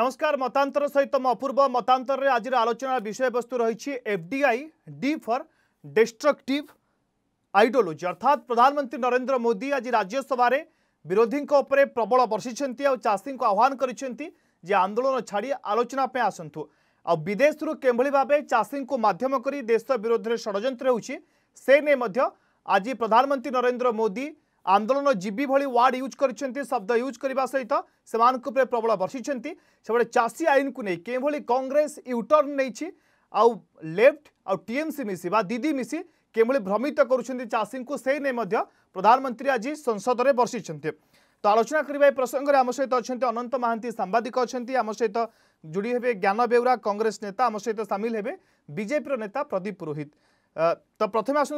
नमस्कार मतांतर सहित अपूर्व मतांतर आज आलोचनार वस्तु रही FDI D for destructive ideology अर्थात प्रधानमंत्री नरेंद्र मोदी आज राज्यसभा विरोधी प्रबल बर्षि चाषी को आह्वान कर आंदोलन छाड़ आलोचना आसतु आ विदेश किभली भाव चाषी को मध्यम कर देश विरोध षड़ से नहीं आज प्रधानमंत्री नरेन्द्र मोदी आंदोलन जीवी भली वार्ड यूज कर शब्द यूज करने सहित से प्रबल बर्षि से चाषी आईन को नहीं किभली कंग्रेस युटर्न नहीं आउ लेफ्ट आउ टीएमसी मिसी बा दीदी मिसी के भ्रमित करी को से नहीं प्रधानमंत्री आज संसद में बर्षि तो आलोचना करवा प्रसंग आम सहित अच्छा अनंत महांती सांबादिक अच्छा आम सहित जोड़ी हे ज्ञान बेउरा कंग्रेस नेता आम सहित सामिल हे बीजेपी नेता प्रदीप पुरोहित तो प्रथम आस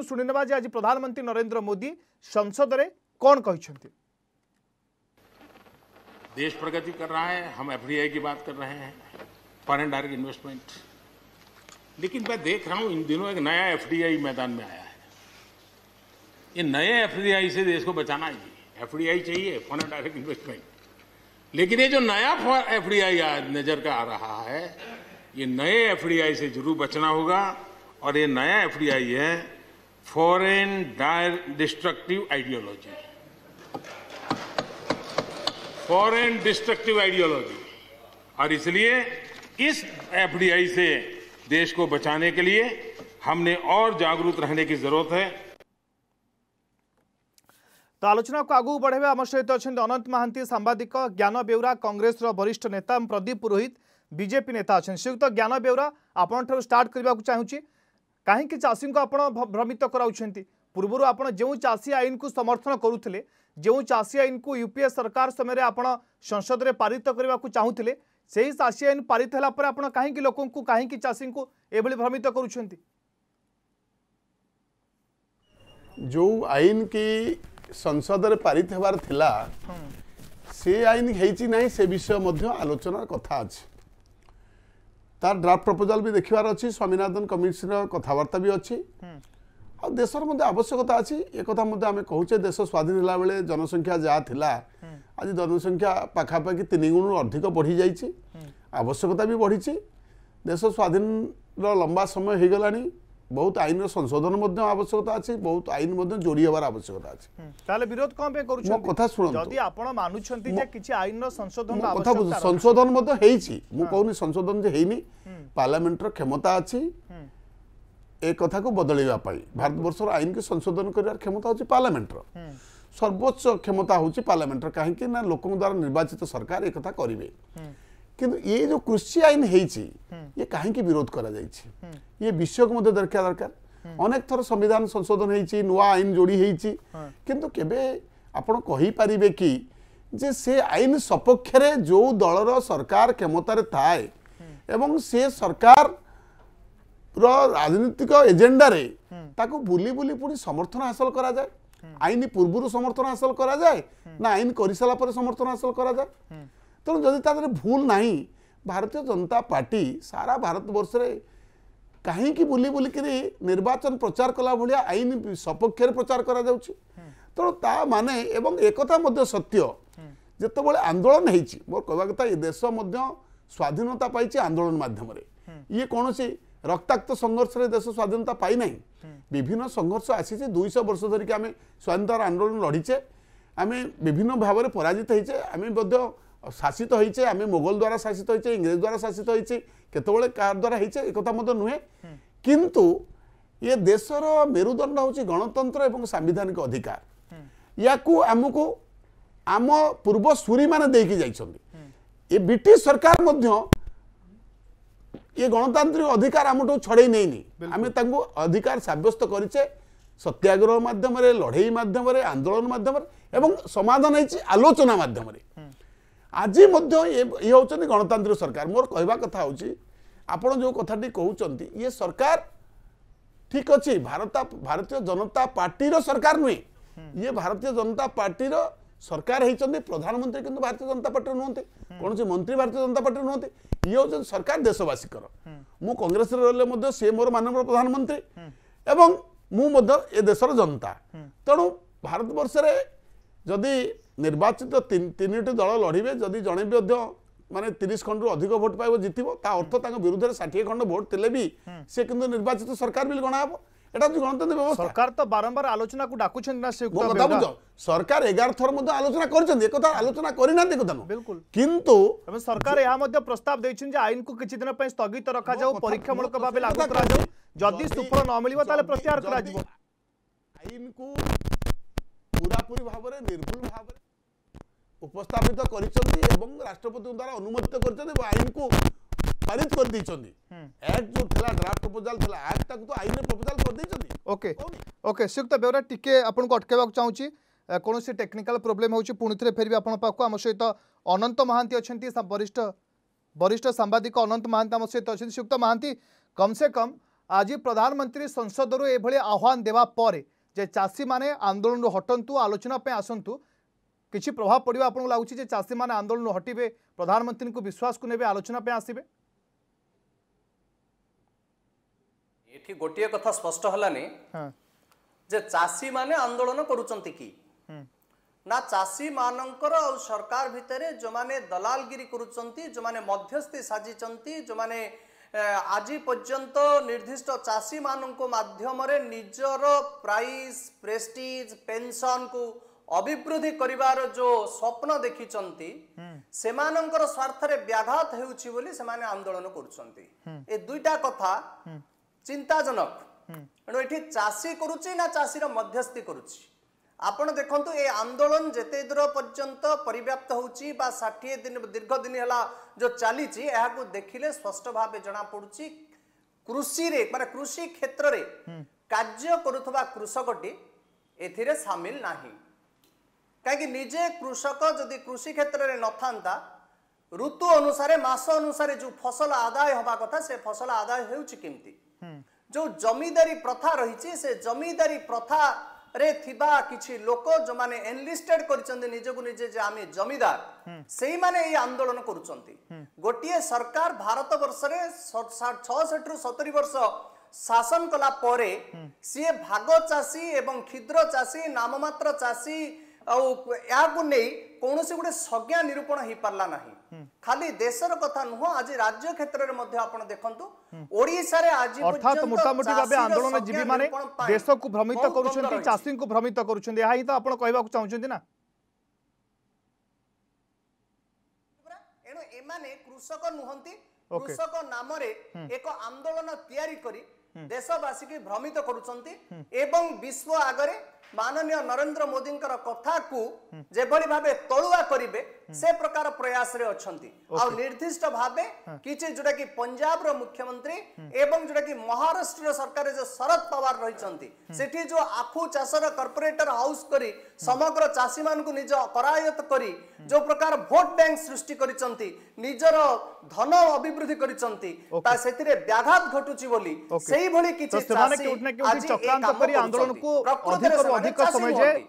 आज प्रधानमंत्री नरेंद्र मोदी संसद में कौन କ'ଣ देश प्रगति कर रहा है हम एफ की बात कर रहे हैं फॉरन डायरेक्ट इन्वेस्टमेंट लेकिन मैं देख रहा हूं इन दिनों एक नया एफ मैदान में आया है ये नए एफ से देश को बचाना है एफ चाहिए फॉरन डायरेक्ट इन्वेस्टमेंट लेकिन ये जो नया एफ नज़र का आ रहा है ये नए एफ से जरूर बचना होगा और ये नया एफडीआई है foreign dire destructive ideology foreign destructive ideology और इसलिए इस एफडीआई से देश को बचाने के लिए हमने और जागरूक रहने की जरूरत है तो आलोचना को आगू बढ़े आम सहित अच्छा अनंत महां सांबादिक ज्ञान बेउरा कंग्रेस वरिष्ठ नेता प्रदीप पुरोहित बीजेपी नेता अच्छा श्रीयुक्त ज्ञान बेउरा आपण स्टार्ट करने को चाहिए कहीं चाषी को आप भ्रमित कराऊँ पूर्व आप जो चाषी आईन को समर्थन करुते जो चाषी आईन को यूपीए सरकार समय आपत संसद में पारित करने को चाहूँ से ही चाषी आईन पारित होगापर कहीं लोक कहीं चाषी को यह भ्रमित कर जो आईन की संसद में पारित होबार से आईन हो विषय आलोचना कथा अच्छे ତାର ଡ୍ରାଫ୍ଟ ପ୍ରପୋଜାଲ୍ ବି ଦେଖିବାର ଅଛି ସ୍ୱାମୀନାଥନ କମିଟିର କଥାବାର୍ତ୍ତା ବି ଅଛି ଆଉ ଦେଶର ମଧ୍ୟ ଆବଶ୍ୟକତା ଅଛି ଏ କଥା ମଧ୍ୟ ଆମେ କହୁଛେ ଦେଶ ସ୍ୱାଧୀନ ହେଲାବେଳେ ଜନସଂଖ୍ୟା ଯାହା ଥିଲା ଆଜି ଜନସଂଖ୍ୟା ପାଖାପାଖି ତିନି ଗୁଣରୁ ଅଧିକ ବଢ଼ିଯାଇଛି ଆବଶ୍ୟକତା ବି ବଢ଼ିଛି ଦେଶ ସ୍ୱାଧୀନର ଲମ୍ବା ସମୟ ହୋଇଗଲାଣି ବହୁତ ଆଇନର ସଂଶୋଧନ ମଧ୍ୟ ଆବଶ୍ୟକତା ଅଛି ବହୁତ ଆଇନ ମଧ୍ୟ ଯୋଡ଼ି ହେବାର ଆବଶ୍ୟକତା ଅଛି ତାହେଲେ ବିରୋଧ କ'ଣ ପାଇଁ କରୁଛନ୍ତି ମୋ କଥା ଶୁଣନ୍ତୁ ଯଦି ଆପଣ ମାନୁଛନ୍ତି ଯେ କିଛି ଆଇନର ସଂଶୋଧନ କଥା ବୁଝ ସଂଶୋଧନ ମଧ୍ୟ ହେଇଛି ମୁଁ କହୁନି ସଂଶୋଧନ ଯେ ହେଇନି ପାର୍ଲାମେଣ୍ଟର କ୍ଷମତା ଅଛି ଏ କଥାକୁ ବଦଳେଇବା ପାଇଁ ଭାରତବର୍ଷର ଆଇନକୁ ସଂଶୋଧନ କରିବାର କ୍ଷମତା ହେଉଛି ପାର୍ଲାମେଣ୍ଟର ସର୍ବୋଚ୍ଚ କ୍ଷମତା ହେଉଛି ପାର୍ଲାମେଣ୍ଟର କାହିଁକି ନା ଲୋକଙ୍କ ଦ୍ୱାରା ନିର୍ବାଚିତ ସରକାର ଏ କଥା କରିବେ କିନ୍ତୁ ଇଏ ଯେଉଁ କୃଷି ଆଇନ ହେଇଛି ଇଏ କାହିଁକି ବିରୋଧ କରାଯାଇଛି ଇଏ ବିଷୟକୁ ମଧ୍ୟ ଦେଖିବା ଦରକାର ଅନେକ ଥର ସମ୍ବିଧାନ ସଂଶୋଧନ ହେଇଛି ନୂଆ ଆଇନ ଯୋଡ଼ି ହେଇଛି କିନ୍ତୁ କେବେ ଆପଣ କହିପାରିବେ କି ଯେ ସେ ଆଇନ ସପକ୍ଷରେ ଯେଉଁ ଦଳର ସରକାର କ୍ଷମତାରେ ଥାଏ ଏବଂ ସେ ସରକାରର ରାଜନୈତିକ ଏଜେଣ୍ଡାରେ ତାକୁ ବୁଲି ବୁଲି ପୁଣି ସମର୍ଥନ ହାସଲ କରାଯାଏ ଆଇନ ପୂର୍ବରୁ ସମର୍ଥନ ହାସଲ କରାଯାଏ ନା ଆଇନ କରିସାରିଲା ପରେ ସମର୍ଥନ ହାସଲ କରାଯାଏ ତେଣୁ ଯଦି ତା ଦେହରେ ଭୁଲ ନାହିଁ ଭାରତୀୟ ଜନତା ପାର୍ଟି ସାରା ଭାରତବର୍ଷରେ କାହିଁକି ବୁଲି ବୁଲିକିରି ନିର୍ବାଚନ ପ୍ରଚାର କଲା ଭଳିଆ ଆଇନ ସପକ୍ଷରେ ପ୍ରଚାର କରାଯାଉଛି ତେଣୁ ତା ମାନେ ଏବଂ ଏକଥା ମଧ୍ୟ ସତ୍ୟ ଯେତେବେଳେ ଆନ୍ଦୋଳନ ହେଇଛି ମୋର କହିବା କଥା ଏ ଦେଶ ମଧ୍ୟ ସ୍ୱାଧୀନତା ପାଇଛି ଆନ୍ଦୋଳନ ମାଧ୍ୟମରେ ଇଏ କୌଣସି ରକ୍ତାକ୍ତ ସଂଘର୍ଷରେ ଦେଶ ସ୍ୱାଧୀନତା ପାଇନାହିଁ ବିଭିନ୍ନ ସଂଘର୍ଷ ଆସିଛି ଦୁଇଶହ ବର୍ଷ ଧରିକି ଆମେ ସ୍ୱାଧୀନତାର ଆନ୍ଦୋଳନ ଲଢ଼ିଛେ ଆମେ ବିଭିନ୍ନ ଭାବରେ ପରାଜିତ ହେଇଛେ ଆମେ ମଧ୍ୟ ଶାସିତ ହେଇଛେ ଆମେ ମୋଗଲ ଦ୍ୱାରା ଶାସିତ ହେଇଛେ ଇଂରେଜ ଦ୍ୱାରା ଶାସିତ ହେଇଛେ କେତେବେଳେ କାହା ଦ୍ୱାରା ହେଇଛେ ଏକଥା ମଧ୍ୟ ନୁହେଁ କିନ୍ତୁ ଏ ଦେଶର ମେରୁଦଣ୍ଡ ହେଉଛି ଗଣତନ୍ତ୍ର ଏବଂ ସାମ୍ବିଧାନିକ ଅଧିକାର ୟାକୁ ଆମକୁ ଆମ ପୂର୍ବ ସୁରୀମାନେ ଦେଇକି ଯାଇଛନ୍ତି ଏ ବ୍ରିଟିଶ ସରକାର ମଧ୍ୟ ଇଏ ଗଣତାନ୍ତ୍ରିକ ଅଧିକାର ଆମଠୁ ଛଡ଼େଇ ନେଇନି ଆମେ ତାଙ୍କୁ ଅଧିକାର ସାବ୍ୟସ୍ତ କରିଛେ ସତ୍ୟାଗ୍ରହ ମାଧ୍ୟମରେ ଲଢ଼େଇ ମାଧ୍ୟମରେ ଆନ୍ଦୋଳନ ମାଧ୍ୟମରେ ଏବଂ ସମାଧାନ ହେଇଛି ଆଲୋଚନା ମାଧ୍ୟମରେ ଆଜି ମଧ୍ୟ ଇଏ ହେଉଛନ୍ତି ଗଣତାନ୍ତ୍ରିକ ସରକାର ମୋର କହିବା କଥା ହେଉଛି ଆପଣ ଯେଉଁ କଥାଟି କହୁଛନ୍ତି ଇଏ ସରକାର ଠିକ୍ ଅଛି ଭାରତ ଭାରତୀୟ ଜନତା ପାର୍ଟିର ସରକାର ନୁହେଁ ଇଏ ଭାରତୀୟ ଜନତା ପାର୍ଟିର ସରକାର ହେଇଛନ୍ତି ପ୍ରଧାନମନ୍ତ୍ରୀ କିନ୍ତୁ ଭାରତୀୟ ଜନତା ପାର୍ଟିର ନୁହନ୍ତି କୌଣସି ମନ୍ତ୍ରୀ ଭାରତୀୟ ଜନତା ପାର୍ଟିର ନୁହନ୍ତି ଇଏ ହେଉଛନ୍ତି ସରକାର ଦେଶବାସୀଙ୍କର ମୁଁ କଂଗ୍ରେସରେ ରହିଲେ ମଧ୍ୟ ସେ ମୋର ମାନବର ପ୍ରଧାନମନ୍ତ୍ରୀ ଏବଂ ମୁଁ ମଧ୍ୟ ଏ ଦେଶର ଜନତା ତେଣୁ ଭାରତବର୍ଷରେ ଯଦି ନିର୍ବାଚିତ তিনটি দল লড়বে যদি জনে ବି মানে তিরিশ ତିରିଶ অধিক ভোট পাইব জিতব তা অর্থ ଅର୍ଥ ତାଙ୍କ ষাঠিয়ে ଷାଠିଏ ভোট দিলে বি সে কিন্তু নির্বাচিত সরকার বি গণা হব এটা গণতন্ত্র ব্যবস্থা সরকার তো বারম্বার আলোচনা কু ডাকুছেন না সে কথা বুঝো সরকার এগারো থর মধ্যে আলোচনা করছেন এ কথা আলোচনা করি না কথা না বিলকুল কিন্তু সরকার এয়া মধ্যে প্রস্তাব দিয়েছেন যে আইন কু কিছু দিন স্থগিত রাখা যাও পরীক্ষামূলক ভাবে লাগু করা যাও যদি সুফল ন মিলিব তাহলে প্রত্যাহার করা যাব আইন কু পুরাপুরি ভাবে নির্ভুল ভাবে উপস্থাপিত করছেন এবং রাষ্ট্রপতি দ্বারা অনুমোদিত করছেন এবং আইনকু পারিত করেছেন অ্যাক্ট যে লা ড্রাফট প্রপোজাল লা আক্ট তাকে তো আইনে প্রপোজাল করেছেন ওকে ওকে শ্রীযুক্ত বেওরা টিকে আপনার অটকাইবা চাহুছি কোণী টেকনিকাল প্রোবলেম হচ্ছে পুঁ থে ফেরবি আপনার পাখ আম সহ অনন্ত মহান্তি অনেক বরিষ্ঠ বরিষ্ঠ সাংবাদিক অনন্ত মহান্তি আম সহ অনেক শ্রীযুক্ত মহান্তি কমসে কম আজ প্রধানমন্ত্রী সংসদর এভাবে আহ্বান দেওয়া পরে যে চাষী মানে আন্দোলন হটন্তু আলোচনা আসন্তু কিছু প্রভাব পড়বে আপনার লাগুচি যে চাষী মানে আন্দোলন হটবে প্রধানমন্ত্রী বিশ্বাস নেবে আলোচনা আসবে এটি গোটিয়ে কথা স্পষ্ট হলানি হ্যাঁ। যে চাষী মানে আন্দোলন করুচার কি না চাষী মানকর সরকার ভিতরে যে দলালগিরি করুচার যে মধ্যস্থি সাজিচ্ছেন যে আজি পর্যন্ত নির্দিষ্ট চাষী মানুষ মাধ্যমে নিজের প্রাইস প্রেস্টিজ পেনশন কু ଅଭିବୃଦ୍ଧି କରିବାର ଯୋଉ ସ୍ୱପ୍ନ ଦେଖିଛନ୍ତି ସେମାନଙ୍କର ସ୍ୱାର୍ଥରେ ବ୍ୟାଘାତ ହେଉଛି ବୋଲି ସେମାନେ ଆନ୍ଦୋଳନ କରୁଛନ୍ତି ଏ ଦୁଇଟା କଥା ଚିନ୍ତାଜନକ ଏଣୁ ଏଠି ଚାଷୀ କରୁଛି ନା ଚାଷୀର ମଧ୍ୟସ୍ଥି କରୁଛି ଆପଣ ଦେଖନ୍ତୁ ଏ ଆନ୍ଦୋଳନ ଯେତେ ଦୂର ପର୍ଯ୍ୟନ୍ତ ପରିବ୍ୟାପ୍ତ ହେଉଛି ବା ଷାଠିଏ ଦିନ ଦୀର୍ଘ ଦିନ ହେଲା ଯେଉଁ ଚାଲିଛି ଏହାକୁ ଦେଖିଲେ ସ୍ପଷ୍ଟ ଭାବେ ଜଣାପଡ଼ୁଛି କୃଷିରେ ମାନେ କୃଷି କ୍ଷେତ୍ରରେ କାର୍ଯ୍ୟ କରୁଥିବା କୃଷକଟି ଏଥିରେ ସାମିଲ ନାହିଁ କାହିଁକି ନିଜେ କୃଷକ ଯଦି କୃଷି କ୍ଷେତ୍ରରେ ନଥାନ୍ତା ଋତୁ ଅନୁସାରେ ମାସ ଅନୁସାରେ ଯେଉଁ ଫସଲ ଆଦାୟ ହେବା କଥା ସେ ଫସଲ ଆଦାୟ ହେଉଛି କେମିତି ଯେଉଁ ଜମିଦାରୀ ପ୍ରଥା ରହିଛି ସେ ଜମିଦାରୀ ପ୍ରଥାରେ ଥିବା କିଛି ଲୋକ ଯେଉଁମାନେ ଏନଲିଷ୍ଟେଡ୍ କରିଛନ୍ତି ନିଜକୁ ନିଜେ ଯେ ଆମେ ଜମିଦାର ସେଇମାନେ ଏଇ ଆନ୍ଦୋଳନ କରୁଛନ୍ତି ଗୋଟିଏ ସରକାର ଭାରତ ବର୍ଷରେ ଛଅଷଠିରୁ ସତୁରି ବର୍ଷ ଶାସନ କଲା ପରେ ସିଏ ଭାଗ ଚାଷୀ ଏବଂ କ୍ଷୁଦ୍ର ଚାଷୀ ନାମମାତ୍ର ଚାଷୀ ଆଉ ଏହାକୁ ନେଇ କୌଣସି ଗୋଟେ ସଂଜ୍ଞା ନିରୂପଣ ହେଇପାରିଲା ନାହିଁ ଖାଲି ଦେଶର କଥା ନୁହଁ ଆଜି ରାଜ୍ୟ କ୍ଷେତ୍ରରେ କୃଷକ ନୁହନ୍ତି କୃଷକ ନାମରେ ଏକ ଆନ୍ଦୋଳନ ତିଆରି କରି ଦେଶବାସୀକୁ ଭ୍ରମିତ କରୁଛନ୍ତି ଏବଂ ବିଶ୍ୱ ଆଗରେ ମାନନୀୟ ନରେନ୍ଦ୍ର ମୋଦିଙ୍କର କଥାକୁ ଯେଭଳି ଭାବେ ତଳୁଆ କରିବେ ସେ ପ୍ରକାର ପ୍ରୟାସରେ ଅଛନ୍ତି ଆଉ ନିର୍ଦ୍ଦିଷ୍ଟ ଭାବେ କିଛି ଯୋଉଟା କି ପଞ୍ଜାବର ମୁଖ୍ୟମନ୍ତ୍ରୀ ଏବଂ ଯୋଉଟା କି ମହାରାଷ୍ଟ୍ରର ସରକାର ଯୋଉ ଶରଦ ପାୱାର ରହିଛନ୍ତି ସେଠି ଯୋଉ ଆଖୁ ଚାଷର କର୍ପୋରେଟର ହାଉସ କରି ସମଗ୍ର ଚାଷୀମାନଙ୍କୁ ନିଜ କରାୟତ କରି ଯୋଉ ପ୍ରକାର ଭୋଟ ବ୍ୟାଙ୍କ ସୃଷ୍ଟି କରିଛନ୍ତି ନିଜର ଧନ ଅଭିବୃଦ୍ଧି କରିଛନ୍ତି ତା ସେଥିରେ ବ୍ୟାଘାତ ଘଟୁଛି ବୋଲି ସେଇଭଳି କିଛି ଆନ୍ଦୋଳନକୁ ପ୍ରକୃତରେ ଅଧିକ ସମୟ ଯାଏ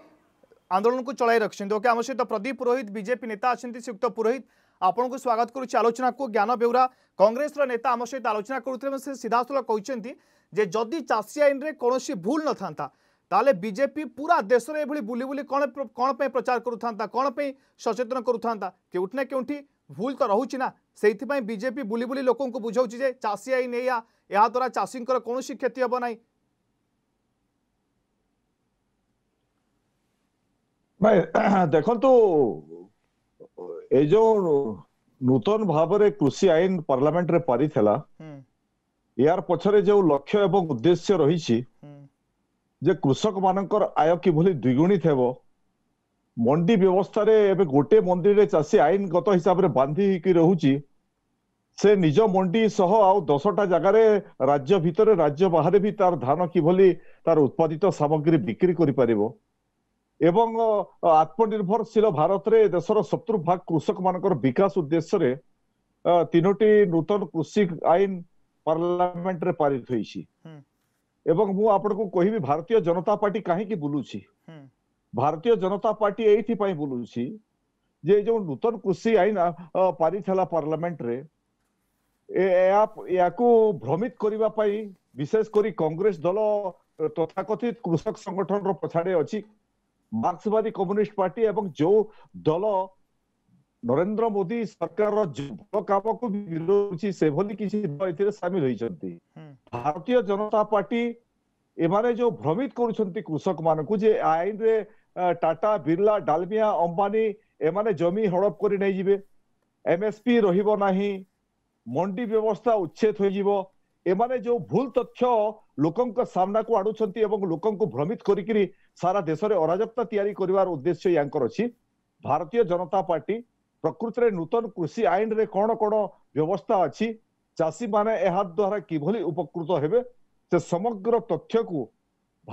আন্দোলনকে চলাই রাখছেন ওকে আমার সহ প্রদীপ পুরোহিত বিজেপি নেতা আছেন শ্রীযুক্ত পুরোহিত আপনার স্বাগত করছি আলোচনা জ্ঞান বেউরা কংগ্রেসর নেতা আমার সহ আলোচনা করুলে সে সিধাসল কিন্তু যে যদি চাষী আইনরে কোণী ভুল নথান্তা তাহলে বিজেপি পুরা দেশের এভাবে বুলি বুলি কোণ কোণ প্রচার করুথান্তা কোণ সচেতন করুথান্তা কেউটি না কেউটি ভুল তো রহুচি না সেইপাই বিজেপি বুলি বুলি লোক বুঝাউছি যে চাষী আইন এয়া এদ্বারা চাষীঙ্কর কোণী ক্ষতি হব না ନାଇଁ ଦେଖନ୍ତୁ ଏ ଯୋଉ ନୂତନ ଭାବରେ କୃଷି ଆଇନ ପାର୍ଲାମେଣ୍ଟରେ ପାରିତ ହେଲା ଏହାର ପଛରେ ଯୋଉ ଲକ୍ଷ୍ୟ ଏବଂ ଉଦ୍ଦେଶ୍ୟ ରହିଛି ଯେ କୃଷକ ମାନଙ୍କର ଆୟ କିଭଳି ଦ୍ୱିଗୁଣିତ ହେବ ମଣ୍ଡି ବ୍ୟବସ୍ଥାରେ ଏବେ ଗୋଟିଏ ମଣ୍ଡିରେ ଚାଷୀ ଆଇନଗତ ହିସାବରେ ବାନ୍ଧି ହେଇକି ରହୁଛି ସେ ନିଜ ମଣ୍ଡି ସହ ଆଉ ଦଶଟା ଜାଗାରେ ରାଜ୍ୟ ଭିତରେ ରାଜ୍ୟ ବାହାରେ ବି ତାର ଧାନ କିଭଳି ତାର ଉତ୍ପାଦିତ ସାମଗ୍ରୀ ବିକ୍ରି କରିପାରିବ এবং আত্মনির্ভরশীল ভারতরে দেশের সত্তর ভাগ কৃষক মানকর বিকাশ উদ্দেশ্যে তিনোটি নূতন কৃষি আইন পার্লামেন্টরে পারিত হয়েছি এবং মু আপনার কহিবি ভারতীয় জনতা পার্টি কাহিকি বুলুছি ভারতীয় জনতা পার্টি এইথিপাই বুলুছি যে যে নূতন কৃষি আইন পারিত হল পার্লামেন্টরে ইয়াকু ভ্রমিত করিবা পাই বিশেষ করি কংগ্রেস দল তথাকথিত কৃষক সংগঠনর পছাড়ে অছি বামসবারি কমিউনিস্ট পার্টি এবং যে দল নরেంద్ర মোদি সরকারৰ জুবৰ কাৰকক বিৰোধ কৰিছে সেবলি কিছি দৈতেৰে সামিল হৈছந்தி ভাৰতীয় জনতা পার্টি এবারে যে ভ্ৰমিত কৰিছந்தி কৃষক মানক যে আইৰে টাটা বিল্লা ডালমিয়া অম্বানী এমানে জমি হৰাপ কৰি নে যাইবে এমএছপি ৰহিবো নাহি মণ্ডি ব্যৱস্থা উচ্ছেত হৈ যাব এমানে যে ভুল তথ্য লোকক সামনাক আড়ুছந்தி আৰু লোকক ভ্ৰমিত কৰি কিৰি ସାରା ଦେଶରେ ଅରାଜକତା ତିଆରି କରିବାର ଉଦ୍ଦେଶ୍ୟ ୟାଙ୍କର ଅଛି ଭାରତୀୟ ଜନତା ପାର୍ଟି ପ୍ରକୃତରେ ନୂତନ କୃଷି ଆଇନରେ କ'ଣ କ'ଣ ବ୍ୟବସ୍ଥା ଅଛି ଚାଷୀମାନେ ଏହା ଦ୍ୱାରା କିଭଳି ଉପକୃତ ହେବେ ସେ ସମଗ୍ର ତଥ୍ୟକୁ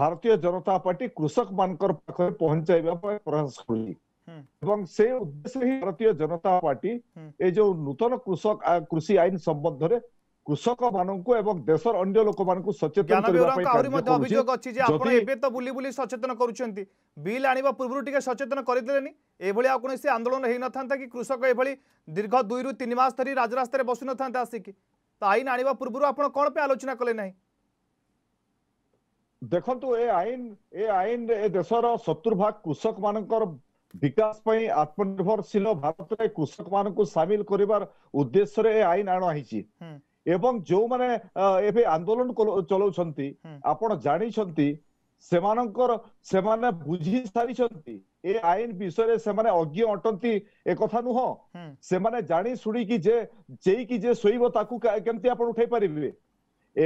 ଭାରତୀୟ ଜନତା ପାର୍ଟି କୃଷକମାନଙ୍କର ପାଖରେ ପହଞ୍ଚାଇବା ପାଇଁ ପ୍ରୟାସ କରୁଛି ଏବଂ ସେ ଉଦ୍ଦେଶ୍ୟରେ ହିଁ ଭାରତୀୟ ଜନତା ପାର୍ଟି ଏ ଯୋଉ ନୂତନ କୃଷକ କୃଷି ଆଇନ ସମ୍ବନ୍ଧରେ कृषक मानक देशर लोक मान सचेत सचेतन कर बिल आने पूर्व सचेतन कर आंदोलन हो न था कि कृषक ये दीर्घ दुई रु तीन मस धरी राजस्त बसि न था आसिक तो आईन आने पूर्व कौन पे आलोचना कले ना देखो ए आईन ए आईन देशर शत्रुभाग कृषक मान विकास आत्मनिर्भरशील भारत कृषक मान सामिल कर उद्देश्य आईन आणी এবং ଯେଉଁମାନେ ଏବେ ଆନ୍ଦୋଳନ ଚଲାଉଛନ୍ତି ଆପଣ ଜାଣିଛନ୍ତି ସେମାନଙ୍କର ସେମାନେ ବୁଝି ସାରିଛନ୍ତି ଏ ଆଇନ ବିଷୟରେ ସେମାନେ ଅଜ୍ଞ ଅଟନ୍ତି ଏ କଥା ନୁହଁ ସେମାନେ ଜାଣି ଶୁଣିକି ଯେ ଯେଇକି ଯେ ଶୋଇବ ତାକୁ କେମିତି ଆପଣ ଉଠେଇ ପାରିବେ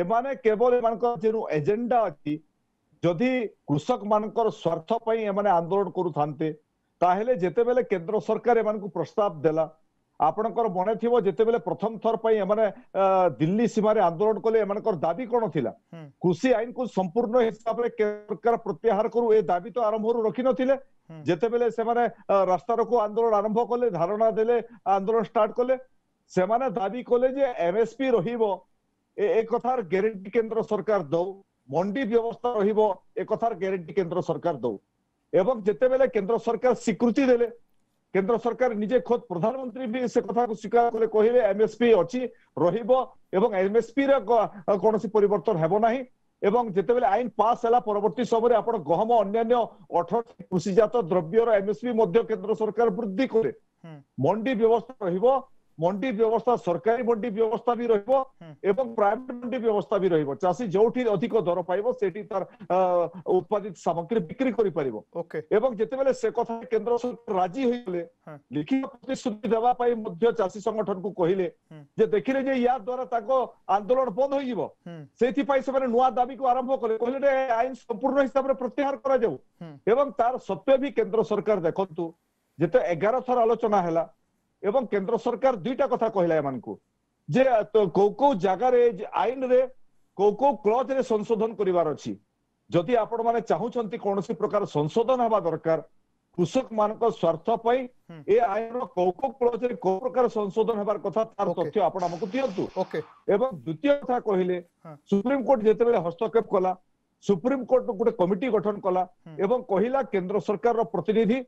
ଏମାନେ କେବଳ ଏମାନଙ୍କର ଯେଉଁ ଏଜେଣ୍ଡା ଅଛି ଯଦି କୃଷକ ମାନଙ୍କର ସ୍ୱାର୍ଥ ପାଇଁ ଏମାନେ ଆନ୍ଦୋଳନ କରୁଥାନ୍ତେ ତାହେଲେ ଯେତେବେଳେ କେନ୍ଦ୍ର ସରକାର ଏମାନଙ୍କୁ ପ୍ରସ୍ତାବ ଦେଲା ଆପଣଙ୍କର ମନେ ଥିବ ଯେତେବେଳେ ପ୍ରଥମ ଥର ପାଇଁ ଏମାନେ ଦିଲ୍ଲୀ ସୀମାରେ ଆନ୍ଦୋଳନ କଲେ ଏମାନଙ୍କର ଦାବି କ'ଣ ଥିଲା କୃଷି ଆଇନକୁ ସମ୍ପୂର୍ଣ୍ଣ ହିସାବରେ ସରକାର ପ୍ରତ୍ୟାହାର କରୁ ଏ ଦାବି ତ ଆରମ୍ଭରୁ ରଖିନଥିଲେ ଯେତେବେଳେ ସେମାନେ ରାସ୍ତାରୋକ ଆନ୍ଦୋଳନ ଆରମ୍ଭ କଲେ ଧାରଣା ଦେଲେ ଆନ୍ଦୋଳନ ଷ୍ଟାର୍ଟ କଲେ ସେମାନେ ଦାବି କଲେ ଯେ ଏମଏସପି ରହିବ ଏ କଥାର ଗ୍ୟାରେଣ୍ଟି କେନ୍ଦ୍ର ସରକାର ଦଉ ମଣ୍ଡି ବ୍ୟବସ୍ଥା ରହିବ ଏ କଥାର ଗ୍ୟାରେଣ୍ଟି କେନ୍ଦ୍ର ସରକାର ଦଉ ଏବଂ ଯେତେବେଳେ କେନ୍ଦ୍ର ସରକାର ସ୍ୱୀକୃତି ଦେଲେ কেন্দ্র সরকার নিজে খোদ প্রধানমন্ত্রী বি সে কথা স্বীকার কলে কহিলে এমএসপি অছি রহিব এবং এমএসপি রে কোনসি পরিবর্তন হেব নাহি এবং যেতবেলে আইন পাস হেলা পরবর্তী সময়ে আপন গহম অন্যান্য অঠর কৃষিজাত দ্রব্যর এমএসপি মধ্য কেন্দ্র সরকার বৃদ্ধি করে মন্ডি ব্যবস্থা রহিব ମଣ୍ଡି ବ୍ୟବସ୍ଥା ସରକାରୀ ମଣ୍ଡି ବ୍ୟବସ୍ଥା ବି ରହିବ ଏବଂ ପ୍ରାଇଭେଟ ମଣ୍ଡି ବ୍ୟବସ୍ଥା ବି ରହିବ ଚାଷୀ ଯୋଉଠି ଅଧିକ ଦର ପାଇବ ସେଠି ତାର ଉତ୍ପାଦିତ ସାମଗ୍ରୀ ବିକ୍ରି କରିପାରିବ ଏବଂ ଯେତେବେଳେ ସେ କଥା କେନ୍ଦ୍ର ସରକାର ରାଜି ହୋଇଗଲେ ଲିଖିତ ପ୍ରତିଶ୍ରୁତି ଦେବା ପାଇଁ ମଧ୍ୟ ଚାଷୀ ସଂଗଠନକୁ କହିଲେ ଯେ ଦେଖିଲେ ଯେ ୟା ଦ୍ଵାରା ତାଙ୍କ ଆନ୍ଦୋଳନ ବନ୍ଦ ହୋଇଯିବ ସେଇଥିପାଇଁ ସେମାନେ ନୂଆ ଦାବିକୁ ଆରମ୍ଭ କଲେ କହିଲେ ଆଇନ ସମ୍ପୂର୍ଣ୍ଣ ହିସାବରେ ପ୍ରତ୍ୟାହାର କରାଯାଉ ଏବଂ ତାର ସତ୍ୟ ବି କେନ୍ଦ୍ର ସରକାର ଦେଖନ୍ତୁ ଯେତେ ଏଗାର ଥର ଆଲୋଚନା ହେଲା এবং কেন্দ্র সরকার দুইটা কথা কহিলা এমানকু যে কেউ কেউ জায়গার আইনরে কেউ কেউ ক্লজরে সংশোধন করিবার অছি যদি আপন মানে চাহুছন্তি কোনসি প্রকার সংশোধন হবা দরকার কৃষক মানক স্বার্থ পাই এ আইনর কেউ কেউ ক্লজরে কেউ প্রকার সংশোধন হবার কথা তার তথ্য আপন আমাকে দিয়ন্তু এবং দ্বিতীয় কথা কহিলে সুপ্রিম কোর্ট যেতবেলে হস্তক্ষেপ কলা সুপ্রিমকোর্ট গোটে কমিটি গঠন কলা এবং কহিলা কেন্দ্র সরকার প্রতিনিধি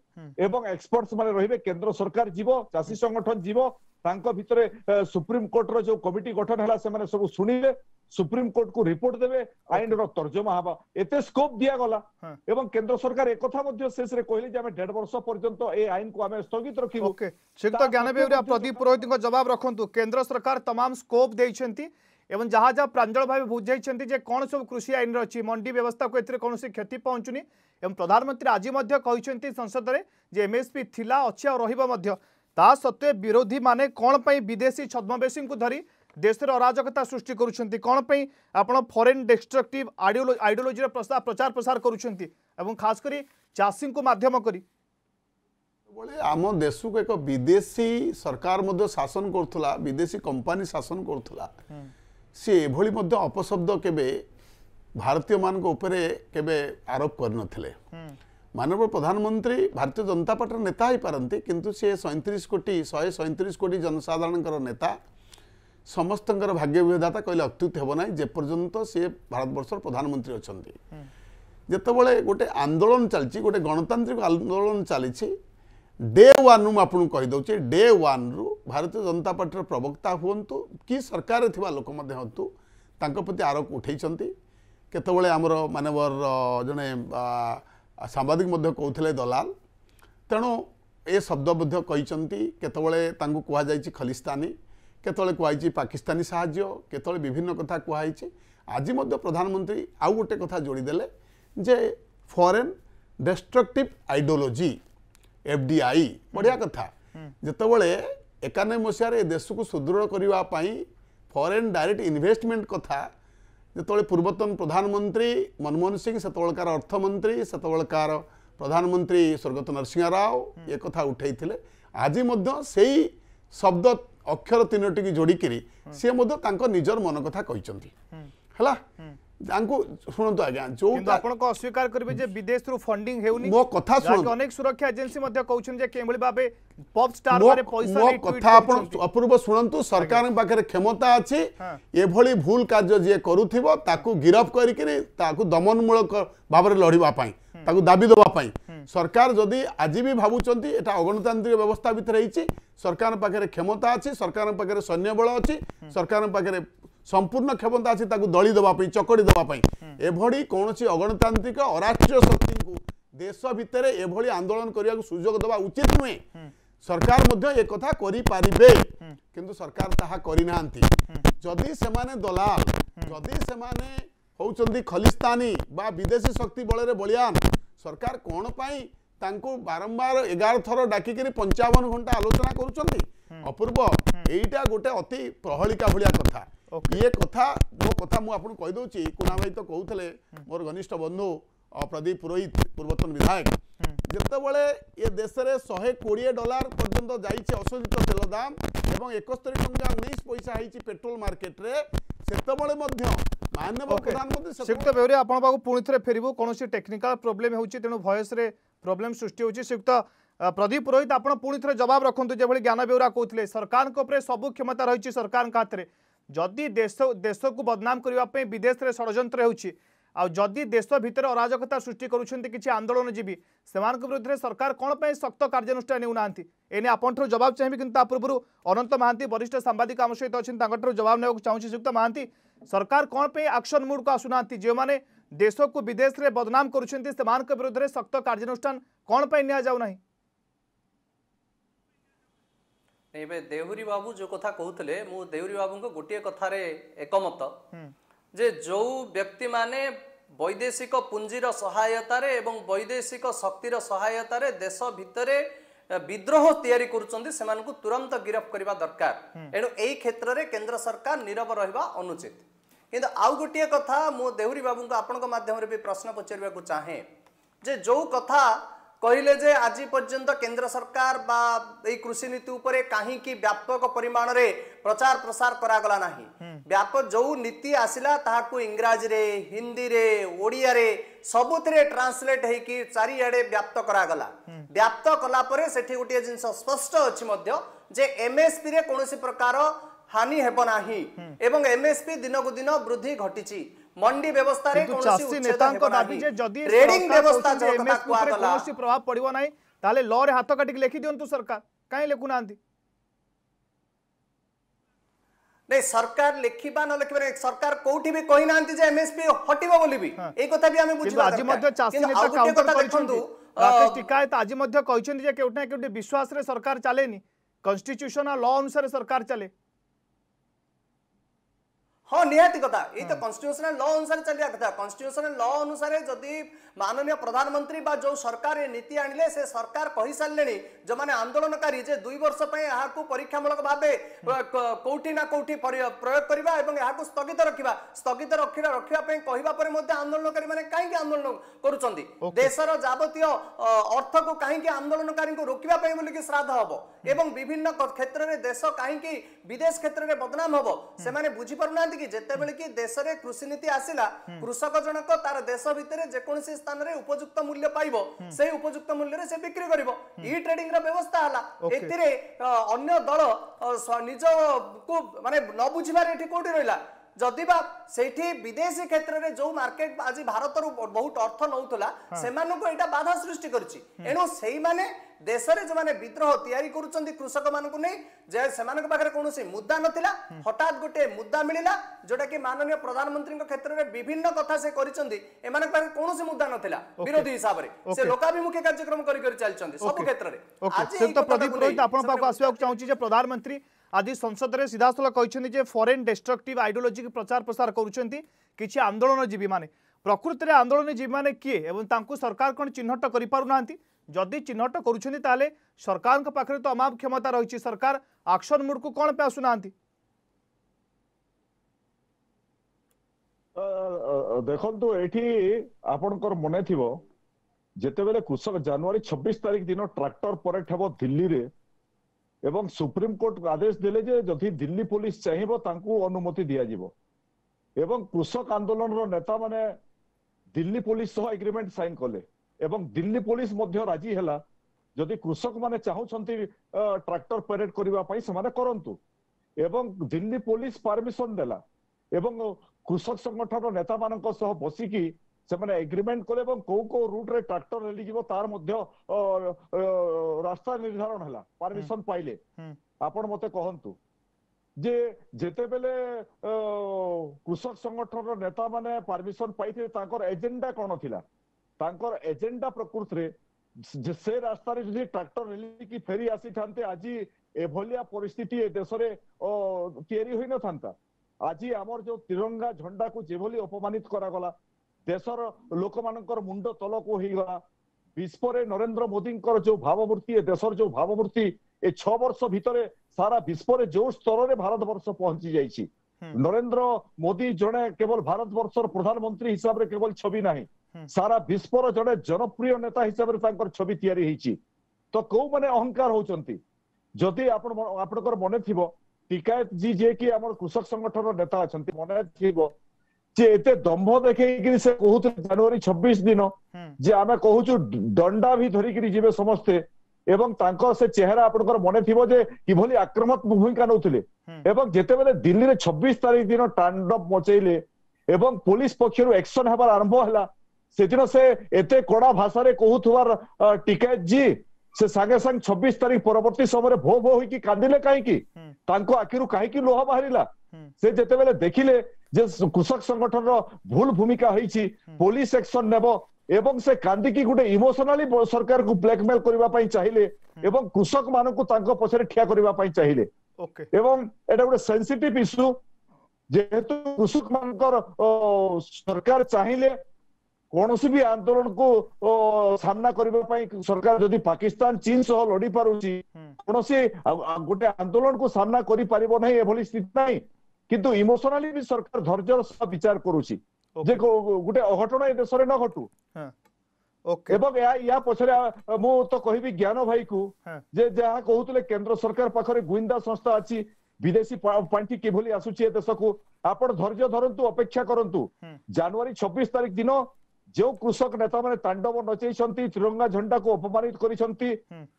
এবং এক্সপর্টস মানে রহবে কেন্দ্র সরকার যাব চাষী সংগঠন যাব তাঙ্ক ভিতরে সুপ্রিমকোর্টর যে কমিটি গঠন হলা সেমানে সব শুনিবে সুপ্রিমকোর্টকু রিপোর্ট দেবে আইনর তর্জমা হবা এতে স্কোপ দিয়াগলা এবং কেন্দ্র সরকার একথা মধ্য শেষে কহিলে যে আমি দেড় বর্ষ পর্যন্ত এই আইনকু আমি স্থগিত রাখিবু শ্রীযুক্ত জ্ঞানবেউরিয়া প্রদীপ পুরোহিতঙ্ক জবাব রাখন্তু কেন্দ্র সরকার তমাম স্কোপ দেইছেন্তি एवं जहाँ जहाँ प्रांजल भाव बुझाई कौन सब कृषि आईन अच्छी मंडी व्यवस्था को ए कौन क्षति पहुँचुनी प्रधानमंत्री आज संसद में जे एमएसपी थिला अच्छे ता सत्वे विरोधी मैंने कौन विदेशी छद्मवेशी को धरी देशर अराजकता सृष्टि करें आपड़ फरेन डेस्ट्रक्टिव आइडियोलोजी प्रस्ताव प्रचार प्रसार कर खास चाषी को मध्यम कर आम देश को एक विदेशी सरकार शासन करुला कंपानी शासन करुला সে এভাবে মধ্যে অপশব্দ কেবে ভারতীয় মান উপরে কেবে আরোপ করে নথিলে মানব প্রধানমন্ত্রী ভারতীয় জনতা পার্টির নেতা হইপারতি কিন্তু সে সৈত্রিশ কোটি শহে সৈত্রিশ কোটি জনসাধারণ নেতা ସମସ୍ତଙ୍କର ଭାଗ୍ୟ ବିଧାତା କହିଲେ ଅତ୍ୟୁକ୍ତି ହେବ ନାହିଁ ଯେପର୍ଯ୍ୟନ୍ତ ସିଏ ଭାରତବର୍ଷର ପ୍ରଧାନମନ୍ତ୍ରୀ ଅଛନ୍ତି ଯେତେବେଳେ গোটে ଆନ୍ଦୋଳନ ଚାଲିଛି ଗୋଟେ ଗଣତାନ୍ତ୍ରିକ ଆନ୍ଦୋଳନ ଚାଲିଛି ଡେ ୱାନ୍ରୁ ମୁଁ ଆପଣଙ୍କୁ କହିଦେଉଛି ଡେ ୱାନ୍ରୁ ଭାରତୀୟ ଜନତା ପାର୍ଟିର ପ୍ରବକ୍ତା ହୁଅନ୍ତୁ କି ସରକାରରେ ଥିବା ଲୋକ ମଧ୍ୟ ହୁଅନ୍ତୁ ତାଙ୍କ ପ୍ରତି ଆରୋପ ଉଠାଇଛନ୍ତି କେତେବେଳେ ଆମର ମାନବର ଜଣେ ସାମ୍ବାଦିକ ମଧ୍ୟ କହୁଥିଲେ ଦଲାଲ ତେଣୁ ଏ ଶବ୍ଦ ମଧ୍ୟ କହିଛନ୍ତି କେତେବେଳେ ତାଙ୍କୁ କୁହାଯାଇଛି ଖଲିସ୍ତାନୀ କେତେବେଳେ କୁହାଯାଇଛି ପାକିସ୍ତାନୀ ସାହାଯ୍ୟ କେତେବେଳେ ବିଭିନ୍ନ କଥା କୁହାହୋଇଛି ଆଜି ମଧ୍ୟ ପ୍ରଧାନମନ୍ତ୍ରୀ ଆଉ ଗୋଟେ କଥା ଯୋଡ଼ିଦେଲେ ଯେ ଫରେନ୍ ଡେଷ୍ଟ୍ରକ୍ଟିଭ୍ ଆଇଡ଼ିଓଲୋଜି ଏଫ୍ଡିଆଇ ବଢ଼ିଆ କଥା ଯେତେବେଳେ ଏକାନବେ ମସିହାରେ ଏ ଦେଶକୁ ସୁଦୃଢ଼ କରିବା ପାଇଁ ଫରେନ୍ ଡାଇରେକ୍ଟ ଇନଭେଷ୍ଟମେଣ୍ଟ କଥା ଯେତେବେଳେ ପୂର୍ବତନ ପ୍ରଧାନମନ୍ତ୍ରୀ ମନମୋହନ ସିଂ ସେତେବେଳକାର ଅର୍ଥମନ୍ତ୍ରୀ ସେତେବେଳକାର ପ୍ରଧାନମନ୍ତ୍ରୀ ସ୍ୱର୍ଗତ ନରସିଂହ ରାଓ ଏ କଥା ଉଠାଇଥିଲେ ଆଜି ମଧ୍ୟ ସେଇ ଶବ୍ଦ ଅକ୍ଷର ତିନୋଟିକୁ ଯୋଡ଼ିକିରି ସିଏ ମଧ୍ୟ ତାଙ୍କ ନିଜର ମନ କଥା କହିଛନ୍ତି ହେଲା ତାଙ୍କୁ ଶୁଣନ୍ତୁ ଆଜ୍ଞା ଯୋଉ ଆପଣ ଅସ୍ୱୀକାର କରିବେ ଯେ ବିଦେଶରୁ ଫଣ୍ଡିଂ ହେଉନି ମୋ କଥା ଶୁଣନ୍ତୁ ଅନେକ ସୁରକ୍ଷା ଏଜେନ୍ସି ମଧ୍ୟ କହୁଛନ୍ତି ଯେ କେଉଁଭଳି ଭାବେ ପପ୍ ଷ୍ଟାର ମାନେ ପଇସା ମୋ କଥା ଆପଣ ଅପୂର୍ବ ଶୁଣନ୍ତୁ ସରକାରଙ୍କ ପାଖରେ କ୍ଷମତା ଅଛି ଏଭଳି ଭୁଲ କାର୍ଯ୍ୟ ଯିଏ କରୁଥିବ ତାକୁ ଗିରଫ କରିକିରି ତାକୁ ଦମନମୂଳକ ଭାବରେ ଲଢ଼ିବା ପାଇଁ ତାକୁ ଦାବି ଦେବା ପାଇଁ ସରକାର ଯଦି ଆଜି ବି ଭାବୁଛନ୍ତି ଏଇଟା ଅଗଣତାନ୍ତ୍ରିକ ବ୍ୟବସ୍ଥା ଭିତରେ ହେଇଛି ସରକାରଙ୍କ ପାଖରେ କ୍ଷମତା ଅଛି ସରକାରଙ୍କ ପାଖରେ ସୈନ୍ୟବଳ ଅଛି ସରକାରଙ୍କ ପାଖରେ ସମ୍ପୂର୍ଣ୍ଣ କ୍ଷମତା ଅଛି ତାକୁ ଦଳି ଦେବା ପାଇଁ ଚକଡ଼ି ଦେବା ପାଇଁ ଏଭଳି କୌଣସି ଅଗଣତାନ୍ତ୍ରିକ ଅରାଷ୍ଟ୍ରୀୟ ଶକ୍ତିଙ୍କୁ ଦେଶ ଭିତରେ ଏଭଳି ଆନ୍ଦୋଳନ କରିବାକୁ ସୁଯୋଗ ଦେବା ଉଚିତ ନୁହେଁ ସରକାର ମଧ୍ୟ ଏ କଥା କରିପାରିବେ କିନ୍ତୁ ସରକାର ତାହା କରିନାହାନ୍ତି ଯଦି ସେମାନେ ଦଲାଲ ଯଦି ସେମାନେ ହେଉଛନ୍ତି ଖଲିସ୍ତାନୀ ବା ବିଦେଶୀ ଶକ୍ତି ବଳରେ ବଳିଆନ ସରକାର କ'ଣ ପାଇଁ ତାଙ୍କୁ ବାରମ୍ବାର ଏଗାର ଥର ଡାକିକିରି ପଞ୍ଚାବନ ଘଣ୍ଟା ଆଲୋଚନା କରୁଛନ୍ତି ଅପୂର୍ବ ଏଇଟା ଗୋଟେ ଅତି ପ୍ରହଳିକା ଭଳିଆ କଥା ଇଏ କଥା ମୋ କଥା ମୁଁ ଆପଣଙ୍କୁ କହିଦେଉଛି କୁନା ଭାଇ ତ କହୁଥିଲେ ମୋର ଘନିଷ୍ଠ ବନ୍ଧୁ ପ୍ରଦୀପ ପୁରୋହିତ ପୂର୍ବତନ ବିଧାୟକ ଯେତେବେଳେ ଏ ଦେଶରେ ଶହେ କୋଡ଼ିଏ ଡଲାର ପର୍ଯ୍ୟନ୍ତ ଯାଇଛି ଅଶୋଧିତ ତେଲ ଦାମ ଏବଂ ଏକସ୍ତରୀ ଟଙ୍କା ଉଣେଇଶ ପଇସା ହେଇଛି ପେଟ୍ରୋଲ ମାର୍କେଟରେ ସେତେବେଳେ ମଧ୍ୟ ମାନ୍ୟବ ପ୍ରଧାନମନ୍ତ୍ରୀ ଶ୍ରୀଯୁକ୍ତ ବେହୁରୀ ଆପଣଙ୍କ ପାଖକୁ ପୁଣି ଥରେ ଫେରିବୁ କୌଣସି ଟେକ୍ନିକାଲ ପ୍ରୋବ୍ଲେମ୍ ହେଉଛି ତେଣୁ ଭଏସ୍ରେ ପ୍ରୋବ୍ଲେମ୍ ସୃଷ୍ଟି ହେଉଛି ଶ୍ରୀଯୁକ୍ତ प्रदीप पुरोहित आप पुणी थे जवाब रखुद जो ज्ञान बेहरा कहते सरकार सबू क्षमता रही सरकार हाथ में जदि देश देश को बदनाम करने विदेश में षड़ होदी देश भितर अराजकता सृष्टि करुँच किसी आंदोलनजीवी से विरुद्ध में सरकार कौन शक्त कार्यानुषान नेऊना एने आपंठ जवाब चाहिए कि पूर्व अनंत महांती वरिष्ठ सांबादिक आम सहित अच्छा जवाब ने चाहिए श्रीयुक्त महांती सरकार कौन आक्शन मुड को आसुना जो मैंने देश को विदेश में बदनाम करुँच विरुद्ध में शक्त कार्यानुषान कौन पर नि ଏବେ ଦେହୁରୀ ବାବୁ ଯୋଉ କଥା କହୁଥିଲେ ମୁଁ ଦେହୁରୀ ବାବୁଙ୍କ ଗୋଟିଏ କଥାରେ ଏକମତ ଯେ ଯୋଉ ବ୍ୟକ୍ତିମାନେ ବୈଦେଶିକ ପୁଞ୍ଜିର ସହାୟତାରେ ଏବଂ ବୈଦେଶିକ ଶକ୍ତିର ସହାୟତାରେ ଦେଶ ଭିତରେ ବିଦ୍ରୋହ ତିଆରି କରୁଛନ୍ତି ସେମାନଙ୍କୁ ତୁରନ୍ତ ଗିରଫ କରିବା ଦରକାର ଏଣୁ ଏଇ କ୍ଷେତ୍ରରେ କେନ୍ଦ୍ର ସରକାର ନିରବ ରହିବା ଅନୁଚିତ କିନ୍ତୁ ଆଉ ଗୋଟିଏ କଥା ମୁଁ ଦେହୁରୀ ବାବୁଙ୍କୁ ଆପଣଙ୍କ ମାଧ୍ୟମରେ ବି ପ୍ରଶ୍ନ ପଚାରିବାକୁ ଚାହେଁ ଯେ ଯୋଉ କଥା କହିଲେ ଯେ ଆଜି ପର୍ଯ୍ୟନ୍ତ କେନ୍ଦ୍ର ସରକାର ବା ଏଇ କୃଷି ନୀତି ଉପରେ କାହିଁକି ବ୍ୟାପକ ପରିମାଣରେ ପ୍ରଚାର ପ୍ରସାର କରାଗଲା ନାହିଁ ବ୍ୟାପକ ଯୋଉ ନୀତି ଆସିଲା ତାହାକୁ ଇଂରାଜୀରେ ହିନ୍ଦୀରେ ଓଡ଼ିଆରେ ସବୁଥିରେ ଟ୍ରାନ୍ସଲେଟ୍ ହେଇକି ଚାରିଆଡ଼େ ବ୍ୟାପ୍ତ କରାଗଲା ବ୍ୟାପ୍ତ କଲା ପରେ ସେଠି ଗୋଟିଏ ଜିନିଷ ସ୍ପଷ୍ଟ ଅଛି ମଧ୍ୟ ଯେ ଏମଏସପି ରେ କୌଣସି ପ୍ରକାର ହାନି ହେବ ନାହିଁ ଏବଂ ଏମଏସପି ଦିନକୁ ଦିନ ବୃଦ୍ଧି ଘଟିଛି ମଣ୍ଡି ବ୍ୟବସ୍ଥାରେ ଚାଷୀ ନେତାଙ୍କ ଦାବି ଯେ ଯଦି ଟ୍ରେଡିଂ ବ୍ୟବସ୍ଥା କୌଣସି ପ୍ରଭାବ ପଡିବ ନାହିଁ ତାହେଲେ ଲରେ ହାତ କାଟିକି ଲେଖି ଦିଅନ୍ତୁ ସରକାର କାହିଁ ଲେଖୁନାହାନ୍ତି ନାଇଁ ସରକାର ଲେଖିବା ନ ଲେଖିବା ସରକାର କୋଉଠି ବି କହିନାହାନ୍ତି ଯେ ଏମଏସପି ହଟିବ ବୋଲି ବି ଏଇ କଥା ବି ଆମେ ବୁଝିବା ଆଜି ମଧ୍ୟ ଚାଷୀ ନେତା କାଉଣ୍ଟର କରିଛନ୍ତି ରାକେଶ ଟିକାୟତ ଆଜି ମଧ୍ୟ କହିଛନ୍ତି ଯେ କେଉଁଠି ନା କେଉଁଠି ବିଶ୍ୱାସରେ ସରକାର ଚାଲେନି କନଷ୍ଟିଚ୍ୟୁସନ ଆଉ ଲ ଅନୁସାରେ ସରକାର ଚାଲେ ହଁ ନିହାତି କଥା ଏଇ ତ କନଷ୍ଟିଟ୍ୟୁସନାଲ ଲ ଅନୁସାରେ ଚାଲିବା କଥା କନଷ୍ଟିଟ୍ୟୁସନାଲ ଲ ଅନୁସାରେ ଯଦି ମାନନୀୟ ପ୍ରଧାନମନ୍ତ୍ରୀ ବା ଯେଉଁ ସରକାର ଏ ନୀତି ଆଣିଲେ ସେ ସରକାର କହିସାରିଲେଣି ଯେଉଁମାନେ ଆନ୍ଦୋଳନକାରୀ ଯେ ଦୁଇ ବର୍ଷ ପାଇଁ ଏହାକୁ ପରୀକ୍ଷାମୂଳକ ଭାବେ କୋଉଠି ନା କୋଉଠି ପ୍ରୟୋଗ କରିବା ଏବଂ ଏହାକୁ ସ୍ଥଗିତ ରଖିବା ସ୍ଥଗିତ ରଖିବା ରଖିବା ପାଇଁ କହିବା ପରେ ମଧ୍ୟ ଆନ୍ଦୋଳନକାରୀମାନେ କାହିଁକି ଆନ୍ଦୋଳନ କରୁଛନ୍ତି ଦେଶର ଯାବତୀୟ ଅର୍ଥକୁ କାହିଁକି ଆନ୍ଦୋଳନକାରୀଙ୍କୁ ରୋକିବା ପାଇଁ ବୋଲିକି ଶ୍ରାଦ୍ଧ ହେବ ଏବଂ ବିଭିନ୍ନ କ୍ଷେତ୍ରରେ ଦେଶ କାହିଁକି ବିଦେଶ କ୍ଷେତ୍ରରେ ବଦନାମ ହେବ ସେମାନେ ବୁଝିପାରୁନାହାନ୍ତି କି ଯେତେବେଳେ କି ଦେଶରେ କୃଷିନୀତି ଆସିଲା କୃଷକ ଜଣକ ତାର ଦେଶ ଭିତରେ ଯେକୌଣସି ସ୍ଥାନରେ ଉପଯୁକ୍ତ ମୂଲ୍ୟ ପାଇବ ସେଇ ଉପଯୁକ୍ତ ମୂଲ୍ୟରେ ସେ ବିକ୍ରି କରିବ ଇ ଟ୍ରେଡିଂ ର ବ୍ୟବସ୍ଥା ହେଲା ଏଥିରେ ଅନ୍ୟ ଦଳ ନିଜକୁ ମାନେ ନ ବୁଝିବାରେ ଏଠି କୋଉଠି ରହିଲା ଯଦି ବା ସେଇଠି ବିଦେଶୀ କ୍ଷେତ୍ରରେ ଯୋଉ ମାର୍କେଟ ଆଜି ଭାରତରୁ ବହୁତ ଅର୍ଥ ନେଉଥିଲା ସେମାନଙ୍କୁ ଏଇଟା ବାଧା ସୃଷ୍ଟି କରିଛି ଏଣୁ ସେଇମାନେ ଦେଶରେ ଯେଉଁମାନେ ବିଦ୍ରୋହ ତିଆରି କରୁଛନ୍ତି କୃଷକମାନଙ୍କୁ ନେଇ ଯେ ସେମାନଙ୍କ ପାଖରେ କୌଣସି ମୁଦ୍ଦା ନଥିଲା ହଠାତ୍ ଗୋଟିଏ ମୁଦ୍ଦା ମିଳିଲା ଯୋଉଟାକି ମାନନୀୟ ପ୍ରଧାନମନ୍ତ୍ରୀଙ୍କ କ୍ଷେତ୍ରରେ ବିଭିନ୍ନ କଥା ସେ କରିଛନ୍ତି ଏମାନଙ୍କ ପାଖରେ କୌଣସି ମୁଦ୍ଦା ନଥିଲା ବିରୋଧୀ ହିସାବରେ ସେ ଲୋକାଭିମୁଖୀ କାର୍ଯ୍ୟକ୍ରମ କରି କରି ଚାଲିଛନ୍ତି ସବୁ କ୍ଷେତ୍ରରେ ଆଜି ଆପଣଙ୍କ ପାଖକୁ ଆସିବାକୁ ଚାହୁଁଛି ଯେ ପ୍ରଧାନମନ୍ତ୍ରୀ আজি সংসদরে সিধাসলখ কিন্তু যে ফরেন ডেস্ট্রকটিভ আইডিওলোজি প্রচার প্রসার করছেন কিছু আন্দোলনজীবী মানে প্রকৃতরে আন্দোলনজীবী মানে কি এবং তাঁকু সরকার কোণ চিহ্নট করে পু না যদি চিহ্নট করছেন তাহলে সরকার পাখে তো অমাপ ক্ষমতা রয়েছে সরকার আকশন মুডকু কোণ পে আসু না দেখুন এটি আপনার মনে থাকবে যেতবে কৃষক জানুয়ারি ছবিশ তারিখ দিন ট্রাক্টর পরেড হব ଦିଲ୍ଲୀରେ এবং ସୁପ୍ରିମକୋର୍ଟ ଆଦେଶ ଦେଲେ ଯେ ଯଦି ଦିଲ୍ଲୀ ପୋଲିସ ଚାହିଁବ ତାଙ୍କୁ ଅନୁମତି ଦିଆଯିବ ଏବଂ କୃଷକ ଆନ୍ଦୋଳନର ନେତାମାନେ ଦିଲ୍ଲୀ ପୋଲିସ ସହ ଏଗ୍ରିମେଣ୍ଟ ସାଇନ କଲେ ଏବଂ ଦିଲ୍ଲୀ ପୋଲିସ ମଧ୍ୟ ରାଜି ହେଲା ଯଦି କୃଷକମାନେ ଚାହୁଁଛନ୍ତି ଟ୍ରାକ୍ଟର ପ୍ୟାରେଡ୍ କରିବା ପାଇଁ ସେମାନେ କରନ୍ତୁ ଏବଂ ଦିଲ୍ଲୀ ପୋଲିସ ପରମିଶନ ଦେଲା ଏବଂ କୃଷକ ସଂଗଠନର ନେତାମାନଙ୍କ ସହ ବସିକି ସେମାନେ ଏଗ୍ରିମେଣ୍ଟ କଲେ ଏବଂ କୋଉ କୋଉ ରୁଟରେ ଟ୍ରାକ୍ଟର ରେଲି ଯିବ ତାର ମଧ୍ୟ ରାସ୍ତା ନିର୍ଦ୍ଧାରଣ ହେଲା ପରମିଶନ ପାଇଲେ ଆପଣ ମତେ କହନ୍ତୁ ଯେ ଯେତେବେଳେ କୃଷକ ସଂଗଠନର ନେତାମାନେ ପରମିଶନ ପାଇଥିଲେ ତାଙ୍କର ଏଜେଣ୍ଡା କଣ ଥିଲା ତାଙ୍କର ଏଜେଣ୍ଡା ପ୍ରକୃତିରେ ସେ ରାସ୍ତାରେ ଯଦି ଟ୍ରାକ୍ଟର ରେଲିକି ଫେରି ଆସିଥାନ୍ତେ ଆଜି ଏଭଳିଆ ପରିସ୍ଥିତି ଏ ଦେଶରେ ତିଆରି ହୋଇନଥାନ୍ତା ଆଜି ଆମର ଯୋଉ ତିରଙ୍ଗା ଝଣ୍ଡାକୁ ଯେଭଳି ଅପମାନିତ କରାଗଲା ଦେଶର ଲୋକମାନଙ୍କର ମୁଣ୍ଡ ତଳକୁ ହେଇଗଲା ବିଶ୍ୱରେ ନରେନ୍ଦ୍ର ମୋଦିଙ୍କର ଯୋଉ ଭାବମୂର୍ତ୍ତି ଏ ଦେଶର ଯୋଉ ଭାବମୂର୍ତ୍ତି ଏ ଛଅ ବର୍ଷ ଭିତରେ ସାରା ବିଶ୍ୱରେ ଯୋଉ ସ୍ତରରେ ଭାରତବର୍ଷ ପହଞ୍ଚି ଯାଇଛି ନରେନ୍ଦ୍ର ମୋଦି ଜଣେ କେବଳ ଭାରତବର୍ଷର ପ୍ରଧାନମନ୍ତ୍ରୀ ହିସାବରେ କେବଳ ଛବି ନାହିଁ ସାରା ବିଶ୍ୱର ଜଣେ ଜନପ୍ରିୟ ନେତା ହିସାବରେ ତାଙ୍କର ଛବି ତିଆରି ହେଇଛି ତ କୋଉମାନେ ଅହଙ୍କାର ହଉଛନ୍ତି ଯଦି ଆପଣ ଆପଣଙ୍କର ମନେ ଥିବ ଟିକାୟତ ଜୀ ଯିଏକି ଆମର କୃଷକ ସଂଗଠନର ନେତା ଅଛନ୍ତି ମନେ ଥିବ ଯେ ଏତେ ଦମ୍ଭ ଦେଖେଇକିରି ସେ କହୁଥିଲେ ଜାନୁଆରୀ ଛବିଶ ଦିନ ଯେ ଆମେ କହୁଛୁ ଦଣ୍ଡା ବି ଧରିକିରି ଯିବେ ସମସ୍ତେ ଏବଂ ତାଙ୍କ ସେ ଚେହେରା ଆପଣଙ୍କର ମନେ ଥିବ ଯେ କିଭଳି ଆକ୍ରମକ ଭୂମିକା ନେଉଥିଲେ ଏବଂ ଯେତେବେଳେ ଦିଲ୍ଲୀରେ ଛବିଶ ତାରିଖ ଦିନ ଟାଣ୍ଡବ ମଚେଇଲେ ଏବଂ ପୋଲିସ ପକ୍ଷରୁ ଏକ୍ସନ ହେବାର ଆରମ୍ଭ ହେଲା ସେଦିନ ସେ ଏତେ କଡା ଭାଷାରେ କହୁଥିବାର ଟିକେଟ ଜି ସେ ସାଙ୍ଗେ ସାଙ୍ଗେ ଛବିଶ ତାରିଖ ପରବର୍ତ୍ତୀ ସମୟରେ ଭୋ ଭୋ ହେଇକି କାନ୍ଦିଲେ କାହିଁକି ତାଙ୍କ ଆଖିରୁ କାହିଁକି ଲୁହ ବାହାରିଲା ସେ ଯେତେବେଳେ ଦେଖିଲେ ଯେ କୃଷକ ସଂଗଠନର ଭୁଲ ଭୂମିକା ହେଇଛି ପୋଲିସ ଆକ୍ସନ ନେବ ଏବଂ ସେ କାନ୍ଦିକି ଗୋଟେ ଇମୋସନାଲି ସରକାରକୁ ବ୍ଲାକମେଲ କରିବା ପାଇଁ ଚାହିଁଲେ ଏବଂ କୃଷକ ମାନଙ୍କୁ ତାଙ୍କ ପଛରେ ଠିଆ କରିବା ପାଇଁ ଚାହିଁଲେ ଏବଂ ଏଟା ଗୋଟେ ସେନ୍ସିଟିଭ ଇସ୍ୟୁ ଯେହେତୁ କୃଷକ ମାନଙ୍କର ସରକାର ଚାହିଁଲେ କୌଣସି ବି ଆନ୍ଦୋଳନକୁ ସାମ୍ନା କରିବା ପାଇଁ ସରକାର ଯଦି ପାକିସ୍ତାନ ଚୀନ ସହ ଲଢି ପାରୁଛି କୌଣସି ଗୋଟେ ଆନ୍ଦୋଳନକୁ ସାମ୍ନା କରିପାରିବ ନାହିଁ ଏଭଳି ସ୍ଥିତି ନାହିଁ କିନ୍ତୁ ଇମୋସନାଲି ବି ସରକାର ଧୈର୍ଯ୍ୟର ସହ ବିଚାର କରୁଛି ଯେ ଗୋଟେ ଅଘଟଣ ଏ ଦେଶରେ ନ ଘଟୁ ଏବଂ ଏହା ୟା ପଛରେ ମୁଁ ତ କହିବି ଜ୍ଞାନ ଭାଇକୁ ଯେ ଯାହା କହୁଥିଲେ କେନ୍ଦ୍ର ସରକାର ପାଖରେ ଗୁଇନ୍ଦା ସଂସ୍ଥା ଅଛି ବିଦେଶୀ ପାଣ୍ଠି କିଭଳି ଆସୁଛି ଏ ଦେଶକୁ ଆପଣ ଧୈର୍ଯ୍ୟ ଧରନ୍ତୁ ଅପେକ୍ଷା କରନ୍ତୁ ଜାନୁଆରୀ ଛବିଶ ତାରିଖ ଦିନ ଯେଉଁ କୃଷକ ନେତାମାନେ ତାଣ୍ଡବ ନଚେଇଛନ୍ତି ତ୍ରିରଙ୍ଗା ଝଣ୍ଡାକୁ ଅପମାନିତ କରିଛନ୍ତି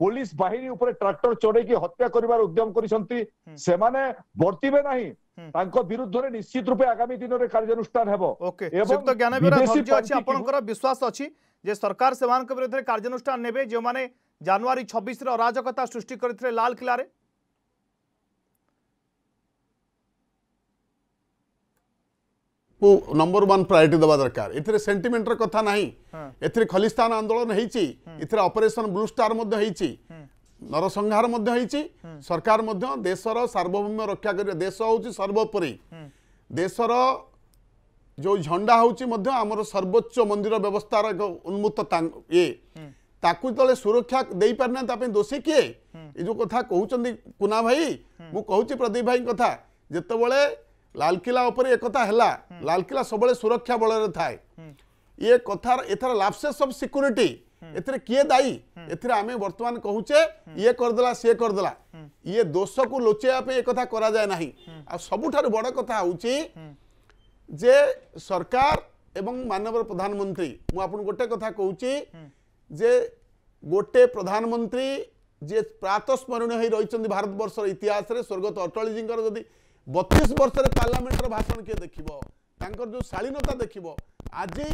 ପୋଲିସ ବାହିନୀ ଉପରେ ଟ୍ରାକ୍ଟର ଚଢେଇକି ହତ୍ୟା କରିବାର ଉଦ୍ୟମ କରିଛନ୍ତି ସେମାନେ ବର୍ତ୍ତିବେ ନାହିଁ ତାଙ୍କ ବିରୁଦ୍ଧରେ ନିଶ୍ଚିତ ରୂପେ ଆଗାମୀ ଦିନରେ କାର୍ଯ୍ୟାନୁଷ୍ଠାନ ହେବ ଶ୍ରୀଯୁକ୍ତ ଜ୍ଞାନବୀର ଧୈର୍ଯ୍ୟ ଅଛି ଆପଣଙ୍କର ବିଶ୍ୱାସ ଅଛି ଯେ ସରକାର ସେମାନଙ୍କ ବିରୁଦ୍ଧରେ କାର୍ଯ୍ୟାନୁଷ୍ଠାନ ନେବେ ଯେଉଁମାନେ ଜାନୁଆରୀ ଛବିଶରେ ଅରାଜକତା ସୃଷ୍ଟି କରିଥିଲେ ଲାଲକିଲ୍ଲାରେ ନମ୍ବର ୱାନ୍ ପ୍ରାୟୋରିଟି ଦେବା ଦରକାର ଏଥିରେ ସେଣ୍ଟିମେଣ୍ଟର କଥା ନାହିଁ ଏଥିରେ ଖଲିସ୍ତାନ ଆନ୍ଦୋଳନ ହେଇଛି ଏଥିରେ ଅପରେସନ ବ୍ଲୁ ଷ୍ଟାର ମଧ୍ୟ ହେଇଛି নরসংহার মধ্যে হয়েছি সরকার মধ্যে দেশর সার্বভৌম রক্ষা করি দেশ হচ্ছে সর্বোপরি দেশর যে ঝণ্ডা হচ্ছে মধ্যে আমার সর্বোচ্চ মন্দির ব্যবস্থার এক উন্মুক্ত ইয়ে তাকে যেতে সুরক্ষা দেইপারি না তাপরে দোষী কি এই যে কথা কুমার কুনা ভাই মু কুচি প্রদীপ ভাই কথা যেতবে লালকিলা উপরে একথা হেলা লালকিলা সবুলে সুরক্ষা বলরে থাকে ইয়ে কথার এথার লাপসেস অফ সিকুরিটি এতে কি দায়ী ଏଥିରେ ଆମେ ବର୍ତ୍ତମାନ କହୁଛେ ଇଏ କରିଦେଲା ସିଏ କରିଦେଲା ଇଏ ଦୋଷକୁ ଲୁଚେଇବା ପାଇଁ ଏକଥା କରାଯାଏ ନାହିଁ ଆଉ ସବୁଠାରୁ ବଡ଼ କଥା ହେଉଛି ଯେ ସରକାର ଏବଂ ମାନ୍ୟବର ପ୍ରଧାନମନ୍ତ୍ରୀ ମୁଁ ଆପଣଙ୍କୁ ଗୋଟେ କଥା କହୁଛି ଯେ ଗୋଟେ ପ୍ରଧାନମନ୍ତ୍ରୀ ଯିଏ ପ୍ରାତସ୍ମରଣୀୟ ହୋଇ ରହିଛନ୍ତି ଭାରତବର୍ଷର ଇତିହାସରେ ସ୍ୱର୍ଗତ ଅଟଳଜୀଙ୍କର ଯଦି ବତିଶ ବର୍ଷରେ ପାର୍ଲାମେଣ୍ଟର ଭାଷଣ କିଏ ଦେଖିବ ତାଙ୍କର ଯେଉଁ ଶାଳୀନତା ଦେଖିବ ଆଜି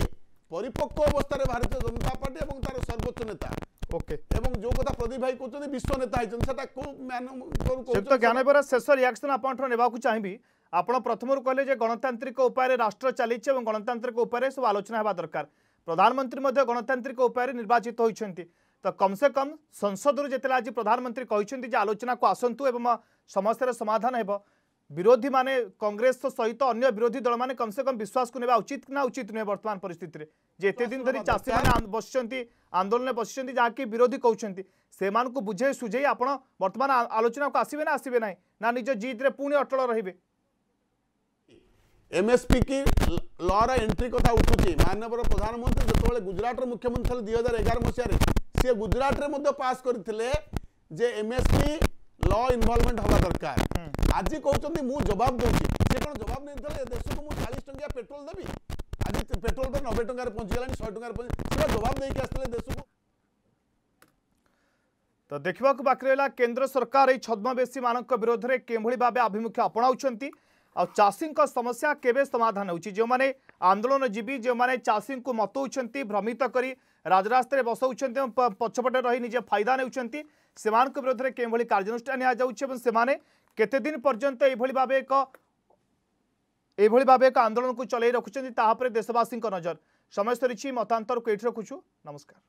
ପରିପକ୍ୱ ଅବସ୍ଥାରେ ଭାରତୀୟ ଜନତା ପାର୍ଟି ଏବଂ ତାର ସର୍ବୋଚ୍ଚ ନେତା ओके एवं जो कथा प्रदीप भाई कहते विश्व नेता सेटा को मैन को ज्ञान बेरा शेष रियाक्शन आपको चाहिए आप प्रथम कहे गणतांत्रिक उपाय राष्ट्र चली गणतांत्रिक उपाय सब आलोचना होगा दरकार प्रधानमंत्री गणतांत्रिक उपाय निर्वाचित होती तो कम से कम संसद रू जिते आज प्रधानमंत्री कहते आलोचना को आसतु एवं समस्या समाधान हो विरोधी माने कांग्रेस तो सहित अन्य विरोधी दल मैंने कम से कम विश्वास को नेबा उचित ना उचित नुहे वर्तमान परिस्थिति रे जे एत दिन धरी चाषी मैंने बस आंदोलन में बस जहाँकि विरोधी कौन से बुझे सुझे आप बर्तमान आलोचना को आसवे ना आसवे ना ना निज जिद्रे पुणी अटल रे एमएसपी की लर एंट्री कथा उठुची मानवर प्रधानमंत्री जो गुजरात मुख्यमंत्री थे दुई हजार एगार मसीह सी गुजराट में पास करते जे एमएसपी लनवल्वमेंट हवा दरकार आज कहते मुझे जवाब दूसरी कौन जवाब नहीं देश को तो चालीस टाइम पेट्रोल देवी आज पेट्रोल तो नबे टकर जवाब नहीं आसते देश को तो देखा बाकी रहा केन्द्र सरकार ये छद्मवेशी मान विरोध में किभली भाव आभिमुख्य अपणाऊँ आ चाषी समस्या केवे समाधान होने आंदोलनजीवी जो मैंने चाषी को मतौं भ्रमित कर राजरास्त बसाऊ पक्षपटे रही निजे फायदा नौ ସେମାନଙ୍କ ବିରୋଧରେ କେଉଁଭଳି କାର୍ଯ୍ୟାନୁଷ୍ଠାନ ନିଆଯାଉଛି ଏବଂ ସେମାନେ କେତେଦିନ ପର୍ଯ୍ୟନ୍ତ ଏଇଭଳି ଭାବେ ଏକ ଏଇଭଳି ଭାବେ ଏକ ଆନ୍ଦୋଳନକୁ ଚଲାଇ ରଖୁଛନ୍ତି ତାହା ଉପରେ ଦେଶବାସୀଙ୍କ ନଜର ସମୟ ସରିଛି ମତାନ୍ତରକୁ ଏଇଠି ରଖୁଛୁ ନମସ୍କାର